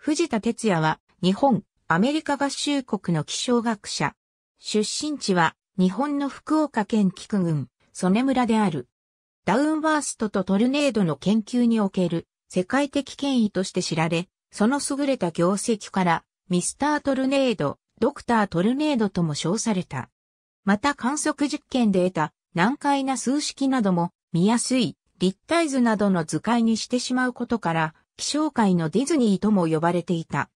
藤田哲也は日本、アメリカ合衆国の気象学者。出身地は日本の福岡県菊郡、曽根村である。ダウンバーストとトルネードの研究における世界的権威として知られ、その優れた業績からミスタートルネード、ドクタートルネードとも称された。また観測実験で得た難解な数式なども見やすい立体図などの図解にしてしまうことから気象界のディズニーとも呼ばれていた。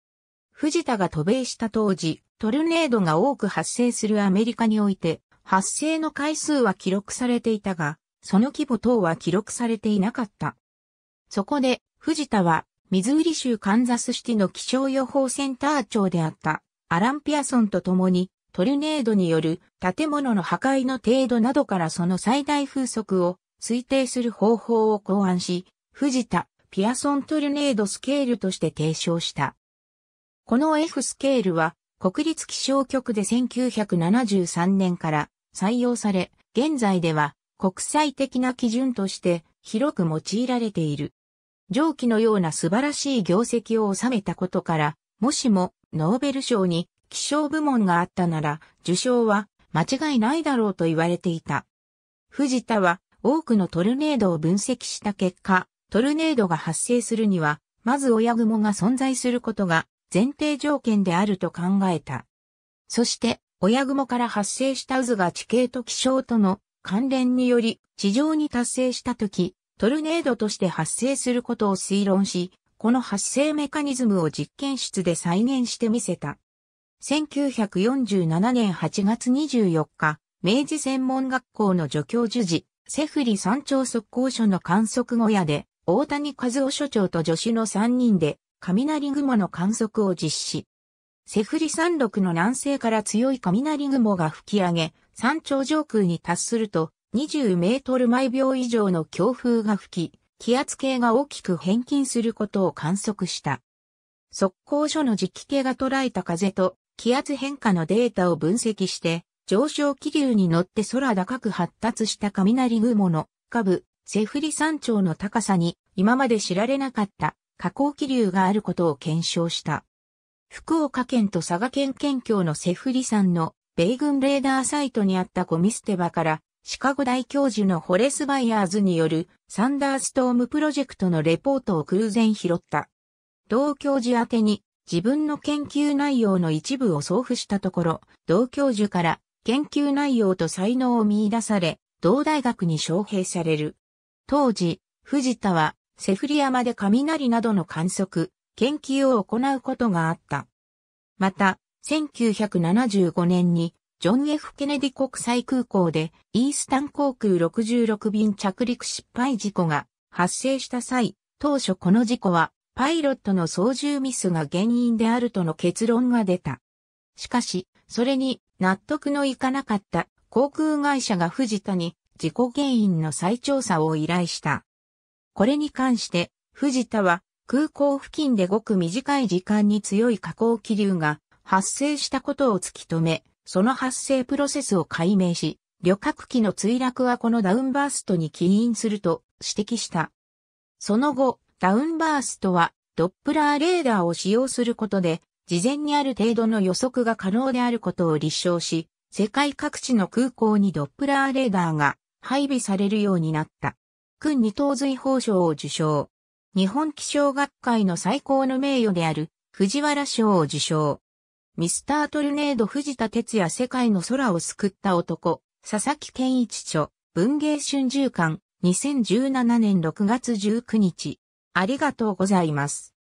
藤田が渡米した当時、トルネードが多く発生するアメリカにおいて、発生の回数は記録されていたが、その規模等は記録されていなかった。そこで、藤田は、ミズーリ州カンザスシティの気象予報センター長であった、アラン・ピアソンと共に、トルネードによる建物の破壊の程度などからその最大風速を推定する方法を考案し、藤田、ピアソントルネードスケールとして提唱した。この F スケールは国立気象局で1973年から採用され、現在では国際的な基準として広く用いられている。上記のような素晴らしい業績を収めたことから、もしもノーベル賞に気象部門があったなら受賞は間違いないだろうと言われていた。藤田は多くのトルネードを分析した結果、トルネードが発生するには、まず親雲が存在することが前提条件であると考えた。そして、親雲から発生した渦が地形と気象との関連により地上に達成したとき、トルネードとして発生することを推論し、この発生メカニズムを実験室で再現してみせた。1947年8月24日、明治専門学校の助教授時、セフリ山頂測候所の観測小屋で、大谷和夫所長と助手の3人で、雷雲の観測を実施。セフリ山麓の南西から強い雷雲が吹き上げ、山頂上空に達すると、20メートル毎秒以上の強風が吹き、気圧計が大きく変近することを観測した。速攻所の磁気計が捉えた風と気圧変化のデータを分析して、上昇気流に乗って空高く発達した雷雲の下部、セフリ山頂の高さに今まで知られなかった下降気流があることを検証した。福岡県と佐賀県県境のセフリ山の米軍レーダーサイトにあったゴミ捨て場からシカゴ大教授のホレス・バイヤーズによるサンダーストームプロジェクトのレポートを偶然拾った。同教授宛てに自分の研究内容の一部を送付したところ、同教授から研究内容と才能を見出され、同大学に招聘される。当時、藤田は、セフリ山で雷などの観測、研究を行うことがあった。また、1975年に、ジョン・ F・ ケネディ国際空港で、イースタン航空66便着陸失敗事故が発生した際、当初この事故は、パイロットの操縦ミスが原因であるとの結論が出た。しかし、それに納得のいかなかった航空会社が藤田に事故原因の再調査を依頼した。これに関して、藤田は空港付近でごく短い時間に強い下降気流が発生したことを突き止め、その発生プロセスを解明し、旅客機の墜落はこのダウンバーストに起因すると指摘した。その後、ダウンバーストはドップラーレーダーを使用することで、事前にある程度の予測が可能であることを立証し、世界各地の空港にドップラーレーダーが配備されるようになった。君二等髄法賞を受賞。日本気象学会の最高の名誉である藤原賞を受賞。ミスタートルネード藤田哲也世界の空を救った男、佐々木健一著、文芸春秋館、2017年6月19日。ありがとうございます。